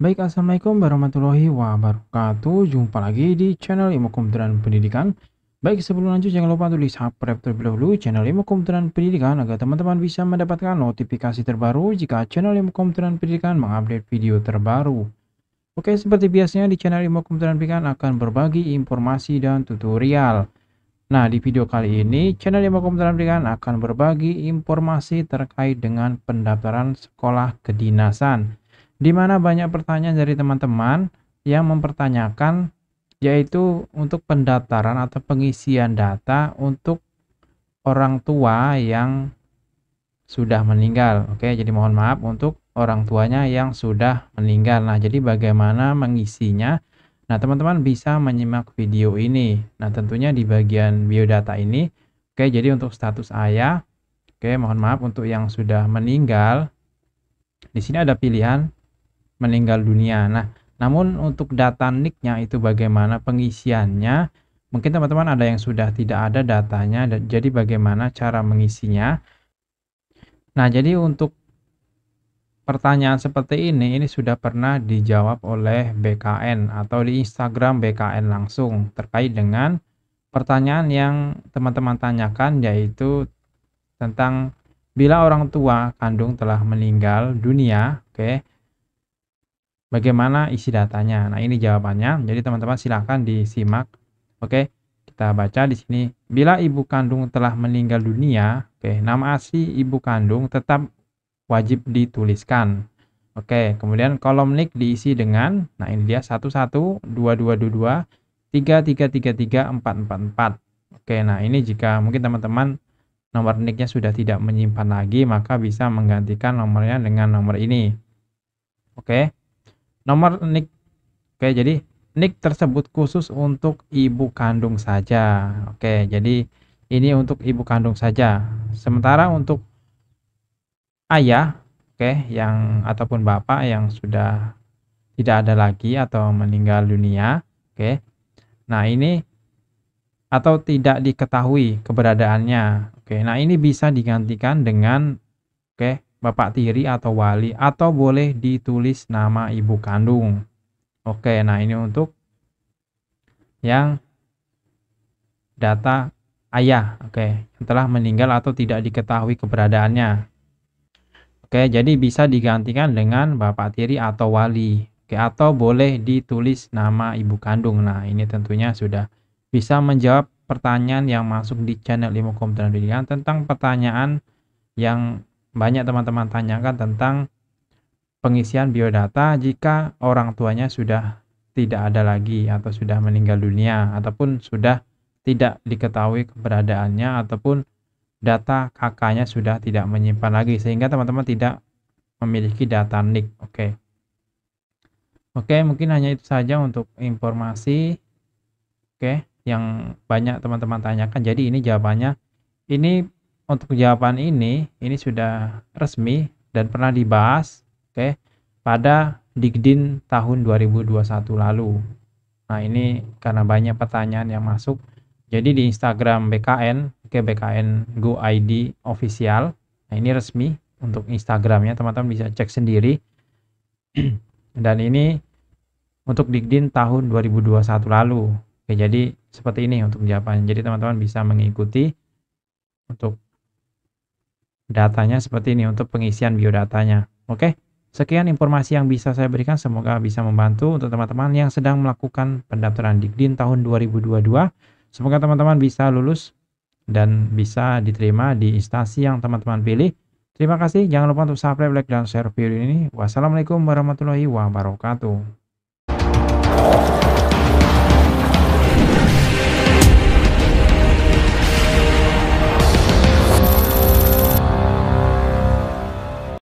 Baik, Assalamualaikum warahmatullahi wabarakatuh. Jumpa lagi di channel Ilmu Komputeran Pendidikan. Baik, sebelum lanjut jangan lupa tulis subscribe terlebih dahulu channel Ilmu Komputeran Pendidikan agar teman-teman bisa mendapatkan notifikasi terbaru jika channel Ilmu Komputeran Pendidikan mengupdate video terbaru. Oke, seperti biasanya di channel Ilmu Komputeran Pendidikan akan berbagi informasi dan tutorial. Nah, di video kali ini, channel Ilmu Komputeran Pendidikan akan berbagi informasi terkait dengan pendaftaran sekolah kedinasan di mana banyak pertanyaan dari teman-teman yang mempertanyakan yaitu untuk pendaftaran atau pengisian data untuk orang tua yang sudah meninggal. Oke, jadi mohon maaf untuk orang tuanya yang sudah meninggal. Nah, jadi bagaimana mengisinya? Nah, teman-teman bisa menyimak video ini. Nah, tentunya di bagian biodata ini. Oke, jadi untuk status ayah. Oke, mohon maaf untuk yang sudah meninggal. Di sini ada pilihan meninggal dunia. Nah, namun untuk data nicknya itu bagaimana pengisiannya? Mungkin teman-teman ada yang sudah tidak ada datanya, jadi bagaimana cara mengisinya? Nah, jadi untuk pertanyaan seperti ini, ini sudah pernah dijawab oleh BKN atau di Instagram BKN langsung terkait dengan pertanyaan yang teman-teman tanyakan yaitu tentang bila orang tua kandung telah meninggal dunia, oke, okay, Bagaimana isi datanya? Nah, ini jawabannya. Jadi teman-teman silahkan disimak. Oke, kita baca di sini. Bila ibu kandung telah meninggal dunia, oke, nama asli ibu kandung tetap wajib dituliskan. Oke, kemudian kolom nik diisi dengan, nah ini dia 11, 2222, 3333, 444. Oke, nah ini jika mungkin teman-teman nomor nicknya sudah tidak menyimpan lagi maka bisa menggantikan nomornya dengan nomor ini oke nomor nick oke jadi nick tersebut khusus untuk ibu kandung saja oke jadi ini untuk ibu kandung saja sementara untuk ayah oke yang ataupun bapak yang sudah tidak ada lagi atau meninggal dunia oke nah ini atau tidak diketahui keberadaannya oke nah ini bisa digantikan dengan oke bapak tiri atau wali atau boleh ditulis nama ibu kandung. Oke, nah ini untuk yang data ayah, oke, yang telah meninggal atau tidak diketahui keberadaannya. Oke, jadi bisa digantikan dengan bapak tiri atau wali. Oke, atau boleh ditulis nama ibu kandung. Nah, ini tentunya sudah bisa menjawab pertanyaan yang masuk di channel Ilmu Komputer Pendidikan tentang pertanyaan yang banyak teman-teman tanyakan tentang pengisian biodata jika orang tuanya sudah tidak ada lagi atau sudah meninggal dunia ataupun sudah tidak diketahui keberadaannya ataupun data kakaknya sudah tidak menyimpan lagi sehingga teman-teman tidak memiliki data nik. Oke. Okay. Oke, okay, mungkin hanya itu saja untuk informasi oke okay, yang banyak teman-teman tanyakan. Jadi ini jawabannya. Ini untuk jawaban ini ini sudah resmi dan pernah dibahas oke okay, pada Digdin tahun 2021 lalu. Nah, ini karena banyak pertanyaan yang masuk. Jadi di Instagram BKN, oke BKN Go ID official. Nah, ini resmi untuk Instagramnya, teman-teman bisa cek sendiri. dan ini untuk Digdin tahun 2021 lalu. Oke, jadi seperti ini untuk jawaban. Jadi teman-teman bisa mengikuti untuk datanya seperti ini untuk pengisian biodatanya. Oke, sekian informasi yang bisa saya berikan. Semoga bisa membantu untuk teman-teman yang sedang melakukan pendaftaran Dikdin tahun 2022. Semoga teman-teman bisa lulus dan bisa diterima di instansi yang teman-teman pilih. Terima kasih. Jangan lupa untuk subscribe, like, dan share video ini. Wassalamualaikum warahmatullahi wabarakatuh.